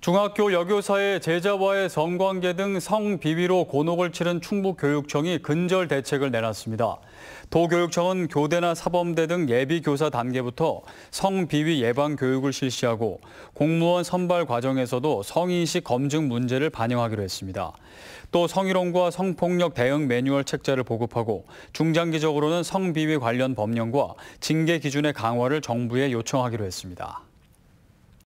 중학교 여교사의 제자와의 성관계 등 성비위로 곤혹을 치른 충북교육청이 근절 대책을 내놨습니다. 도교육청은 교대나 사범대 등 예비교사 단계부터 성비위 예방 교육을 실시하고 공무원 선발 과정에서도 성인식 검증 문제를 반영하기로 했습니다. 또 성희롱과 성폭력 대응 매뉴얼 책자를 보급하고 중장기적으로는 성비위 관련 법령과 징계 기준의 강화를 정부에 요청하기로 했습니다.